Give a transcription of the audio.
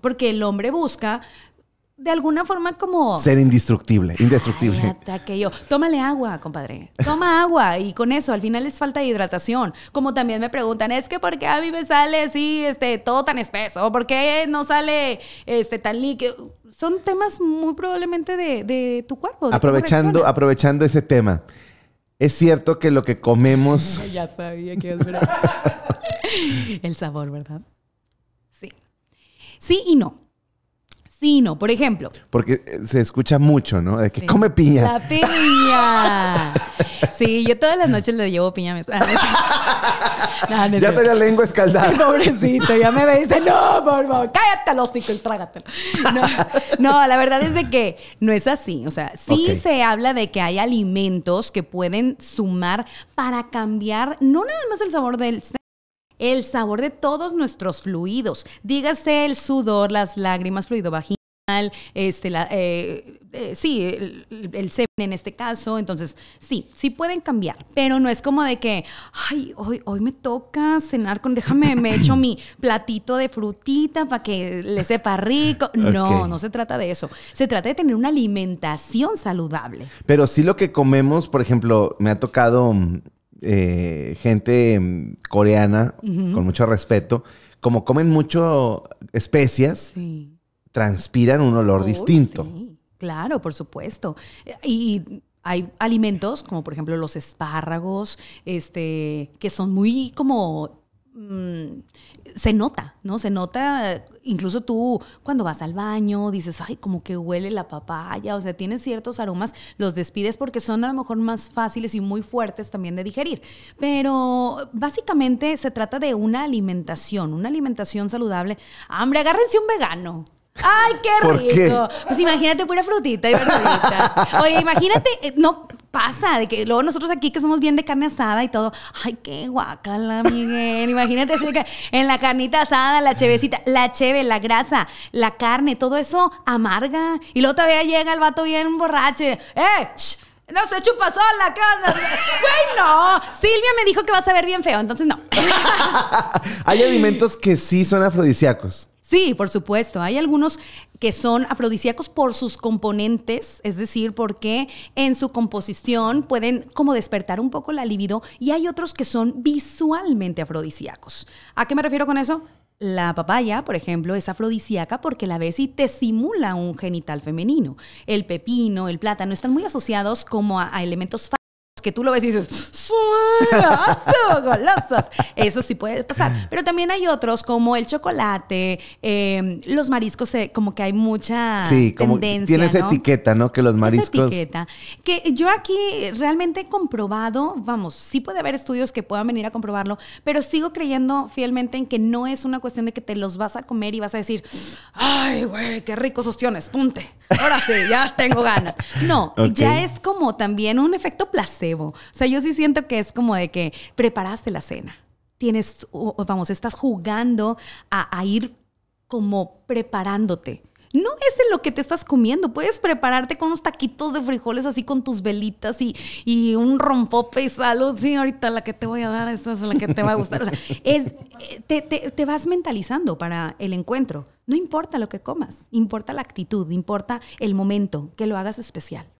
porque el hombre busca de alguna forma como... Ser indestructible, indestructible. Tómale agua, compadre. Toma agua y con eso al final es falta de hidratación. Como también me preguntan, es que ¿por qué a mí me sale así, este, todo tan espeso? ¿Por qué no sale este, tan líquido? Son temas muy probablemente de, tu cuerpo. aprovechando, aprovechando ese tema. Es cierto que lo que comemos... ya sabía que a esperar. El sabor, ¿verdad? Sí y no. Sí y no. Por ejemplo. Porque eh, se escucha mucho, ¿no? De que come piña. La piña. Sí, yo todas las noches le llevo piña a mi esposa. ya te tenía lengua escaldada. Pobrecito, ya me ve dice, no, por favor, cállate los y trágatelo. No, la verdad es de que no es así. O sea, sí se habla de que hay alimentos que pueden sumar para cambiar, no nada más el sabor del el sabor de todos nuestros fluidos. Dígase el sudor, las lágrimas, fluido vaginal este, la, eh, eh, sí, el, semen en este caso. Entonces, sí, sí pueden cambiar, pero no es como de que, ay, hoy, hoy me toca cenar con, déjame, me echo mi platito de frutita para que le sepa rico. No, no se trata de eso. Se trata de tener una alimentación saludable. Pero sí lo que comemos, por ejemplo, me ha tocado mm, eh, gente mm, coreana, con mucho respeto, como comen mucho especias, transpiran un olor distinto. Claro, por supuesto. Eh, y hay alimentos como por ejemplo los espárragos, este, que son muy como Mm, se nota, ¿no? Se nota, incluso tú cuando vas al baño dices, ay, como que huele la papaya, o sea, tienes ciertos aromas, los despides porque son a lo mejor más fáciles y muy fuertes también de digerir. Pero básicamente se trata de una alimentación, una alimentación saludable. Hambre, agárrense un vegano. ¡Ay, qué rico! Pues imagínate pura frutita y verdurita. Oye, imagínate, eh, no, pasa, de que luego nosotros aquí que somos bien de carne asada y todo, ay, qué guacala, Miguel. Imagínate así en la carnita asada, la chevecita, la cheve, la grasa, la carne, todo eso amarga. Y luego todavía llega el vato bien borracho, ¡eh! no se chupa sola, Bueno, Silvia me dijo que vas a ver bien feo, entonces no. Hay alimentos que sí son afrodisíacos. Sí, por supuesto. Hay algunos que son afrodisíacos por sus componentes, es decir, porque en su composición pueden como despertar un poco la libido y hay otros que son visualmente afrodisíacos. ¿A qué me refiero con eso? La papaya, por ejemplo, es afrodisíaca porque la ves y te simula un genital femenino. El pepino, el plátano están muy asociados como a, elementos elementos que tú lo ves y dices, ¡Su! golosos. Eso sí puede pasar. Pero también hay otros como el chocolate, em, los mariscos, eh, como que hay mucha sí, como tendencia. tienes etiqueta, ¿no? Que los mariscos. etiqueta. Que yo aquí realmente he comprobado, vamos, sí puede haber estudios que puedan venir a comprobarlo, pero sigo creyendo fielmente en que no es una cuestión de que te los vas a comer y vas a decir, ay, güey, qué ricos ostiones, punte. Ahora sí, ya tengo ganas. No, ya es como también un efecto placebo. O sea, yo sí siento que es como como de que preparaste la cena. Tienes, vamos, estás jugando a, ir como preparándote no es en lo que te estás comiendo. Puedes prepararte con unos taquitos de frijoles así con tus velitas y, y un rompope y salud. Oh, sí, ahorita la que te voy a dar, esa es la que te va a gustar. es, eh, te, vas mentalizando para el encuentro. No importa lo que comas, importa la actitud, importa el momento, que lo hagas especial.